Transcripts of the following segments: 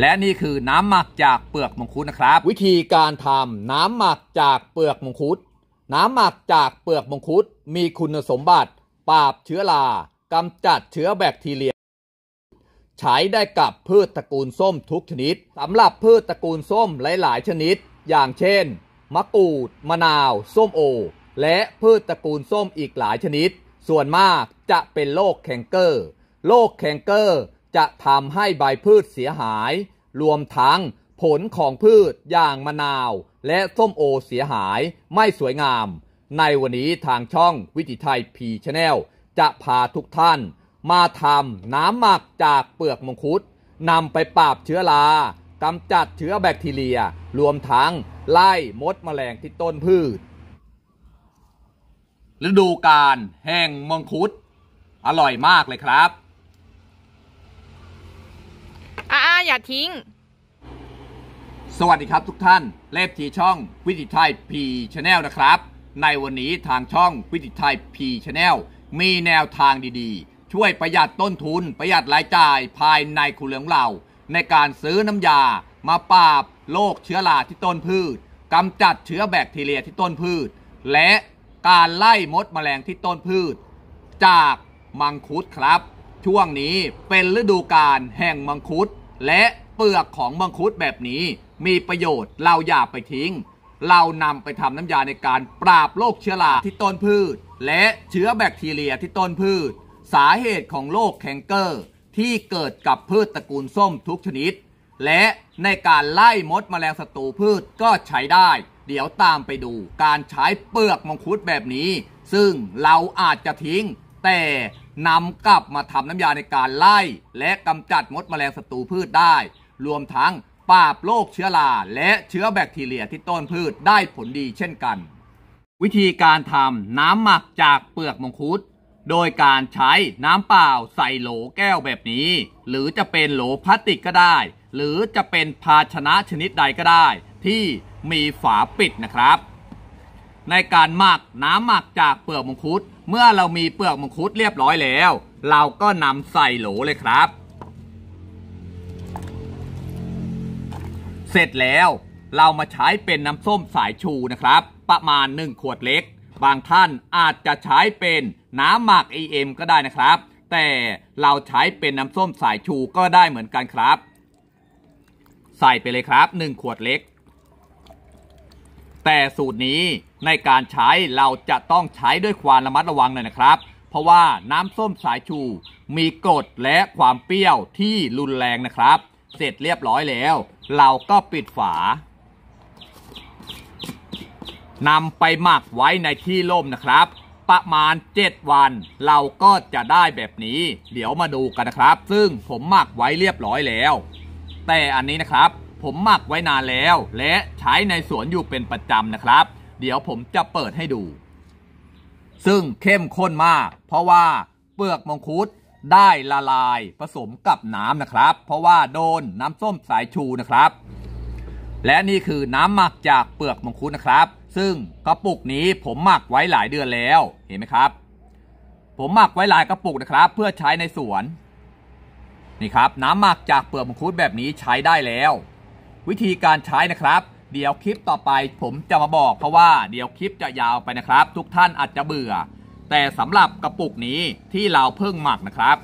และนี่คือน้ำหมักจากเปลือกมังคุดนะครับ วิธีการทำน้ำหมักจากเปลือกมังคุด น้ำหมักจากเปลือกมังคุดมีคุณสมบัติ ปราบเชื้อรากำจัดเชื้อแบคทีเรียใช้ได้กับพืชตระกูลส้มทุกชนิดสำหรับพืชตระกูลส้มหลายๆชนิด อย่างเช่น มะกรูดมะนาวส้มโอ และพืชตระกูลส้มอีกหลายชนิด ส่วนมากจะเป็นโรคแคนเกอร์โรคแคนเกอร์จะทำให้ใบพืชเสียหาย รวมทั้งผลของพืชอย่างมะนาว และส้มโอเสียหายไม่สวยงาม ในวันนี้ทางช่องวิถีไทยพีชแนลจะพาทุกท่านมาทำน้ำหมัก จากเปลือกมังคุดนำไปปราบเชื้อรากำจัดเชื้อแบคทีเรีย รวมทั้งไล่มดแมลงที่ต้นพืชฤดูกาลแห่งมังคุดอร่อยมากเลยครับอย่าทิ้งสวัสดีครับทุกท่านเลฟทีช่องวิถีไทยพีชแนลนะครับ ในวันนี้ทางช่องวิถีไทยพีชแนลมีแนวทางดีๆ ช่วยประหยัดต้นทุนประหยัดรายจ่ายภายในครัวเรือนเราในการซื้อน้ำยามาปราบโรคเชื้อราที่ต้นพืชกำจัดเชื้อแบคทีเรียที่ต้นพืช และการไล่มดแมลงที่ต้นพืช จากมังคุดครับ ช่วงนี้เป็นฤดูกาลแห่งมังคุดและเปลือกของมังคุดแบบนี้ มีประโยชน์เราอย่าไปทิ้ง เรานำไปทำน้ำยาในการปราบโรคเชื้อราที่ต้นพืช และเชื้อแบคทีเรียที่ต้นพืช สาเหตุของโรคแคนเกอร์ที่เกิดกับพืชตระกูลส้มทุกชนิด และในการไล่มดมแมลงศัตรูพืชก็ใช้ได้ เดี๋ยวตามไปดูการใช้เปลือกมังคุดแบบนี้ ซึ่งเราอาจจะทิ้ง แต่นำกลับมาทำน้ำยาในการไล่และกำจัดมดแมลงศัตรูพืชได้ รวมทั้งปราบโรคเชื้อราและเชื้อแบคทีเรียที่ต้นพืชได้ผลดีเช่นกัน วิธีการทำน้ำหมักจากเปลือกมังคุดโดยการใช้น้ำเปล่าใส่โหลแก้วแบบนี้ หรือจะเป็นโหลพลาสติกก็ได้ หรือจะเป็นภาชนะชนิดใดก็ได้ที่มีฝาปิดนะครับ ในการหมักน้ำหมักจากเปลือกมังคุดเมื่อเรามีเปลือกมังคุดเรียบร้อยแล้ว เราก็นำใส่โหลเลยครับ เสร็จแล้วเรามาใช้เป็นน้ำส้มสายชูนะครับ ประมาณ 1 ขวดเล็ก บางท่านอาจจะใช้เป็นน้ำหมักเอ็มก็ได้นะครับ แต่เราใช้เป็นน้ำส้มสายชูก็ได้เหมือนกันครับ ใส่ไปเลยครับ 1 ขวดเล็กแต่สูตรนี้ในการใช้เราจะต้องใช้ด้วยความระมัดระวังเลยนะครับ เพราะว่าน้ำส้มสายชูมีกรดและความเปรี้ยวที่รุนแรงนะครับ เสร็จเรียบร้อยแล้ว เราก็ปิดฝานำไปหมักไว้ในที่ร่มนะครับประมาณ 7 วันเราก็จะได้แบบนี้ เดี๋ยวมาดูกันนะครับ ซึ่งผมหมักไว้เรียบร้อยแล้ว แต่อันนี้นะครับผมหมักไว้นานแล้ว และใช้ในสวนอยู่เป็นประจำนะครับ เดี๋ยวผมจะเปิดให้ดู ซึ่งเข้มข้นมาก เพราะว่าเปลือกมังคุดได้ละลายผสมกับน้ำนะครับ เพราะว่าโดนน้ำส้มสายชูนะครับ และนี่คือน้ำหมักจากเปลือกมังคุดนะครับ ซึ่งกระปุกนี้ผมหมักไว้หลายเดือนแล้วเห็นไหมครับ ผมหมักไว้หลายกระปุกนะครับ เพื่อใช้ในสวนนี่ครับ น้ำหมักจากเปลือกมังคุดแบบนี้ใช้ได้แล้ววิธีการใช้นะครับเดี๋ยวคลิปต่อไปผมจะมาบอกเพราะว่าเดี๋ยวคลิปจะยาวไปนะครับ ทุกท่านอาจจะเบื่อ แต่สำหรับกระปุกนี้ที่เราเพิ่งหมักนะครับ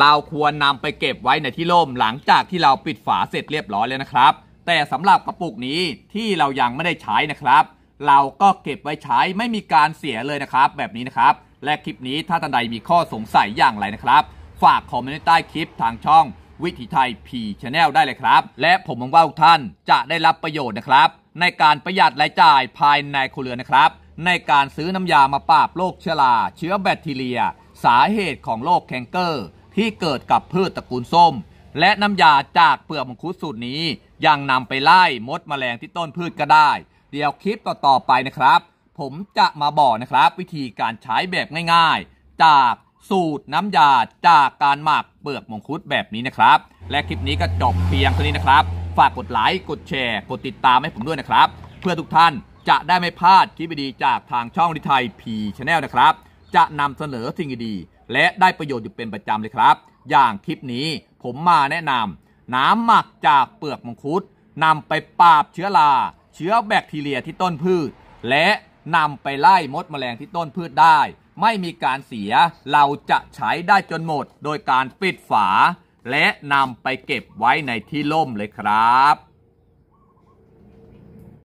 เราควรนำไปเก็บไว้ในที่ร่มหลังจากที่เราปิดฝาเสร็จเรียบร้อยแล้วนะครับ แต่สำหรับกระปุกนี้ที่เรายังไม่ได้ใช้นะครับ เราก็เก็บไว้ใช้ไม่มีการเสียเลยนะครับ แบบนี้นะครับ และคลิปนี้ถ้าท่านใดมีข้อสงสัยอย่างไรนะครับ ฝากคอมเมนต์ใต้คลิปทางช่องวิถีไทย P ีช a น n e ได้เลยครับ และผมหวังว่าทุกท่านจะได้รับประโยชน์นะครับ ในการประหยัดรายจ่ายภายในครัวเรือนนะครับ ในการซื้อน้ำยามาปราบโรคเชื้อราเชื้อแบคทีเรีย สาเหตุของโรคแคนเกอร์ที่เกิดกับพืชตระกูลส้ม และน้ำยาจากเปลือกมังคุดสูตรนี้ ยังนำไปไล่มดมแมลงที่ต้นพืชก็ได้ เดี๋ยวคลิปต่อๆไปนะครับ ผมจะมาบอกนะครับวิธีการใช้แบบง่ายๆ จากสูตรน้ำยาจากการหมักเปลือกมงคุดแบบนี้นะครับ และคลิปนี้ก็จบเพียงเท่านี้นะครับ ฝากกดไลค์ กดแชร์ กดติดตามให้ผมด้วยนะครับ เพื่อทุกท่านจะได้ไม่พลาดคลิปดีจากทางช่องดิไทยพีชแนลนะครับ จะนำเสนอสิ่งดีๆและได้ประโยชน์อยู่เป็นประจำเลยครับ อย่างคลิปนี้ผมมาแนะนำน้ำหมักจากเปลือกมงคุดนำไปปราบเชื้อราเชื้อแบคทีเรียที่ต้นพืช และนำไปไล่มดแมลงที่ต้นพืชได้ไม่มีการเสียเราจะใช้ได้จนหมดโดยการปิดฝาและนำไปเก็บไว้ในที่ล่มเลยครับ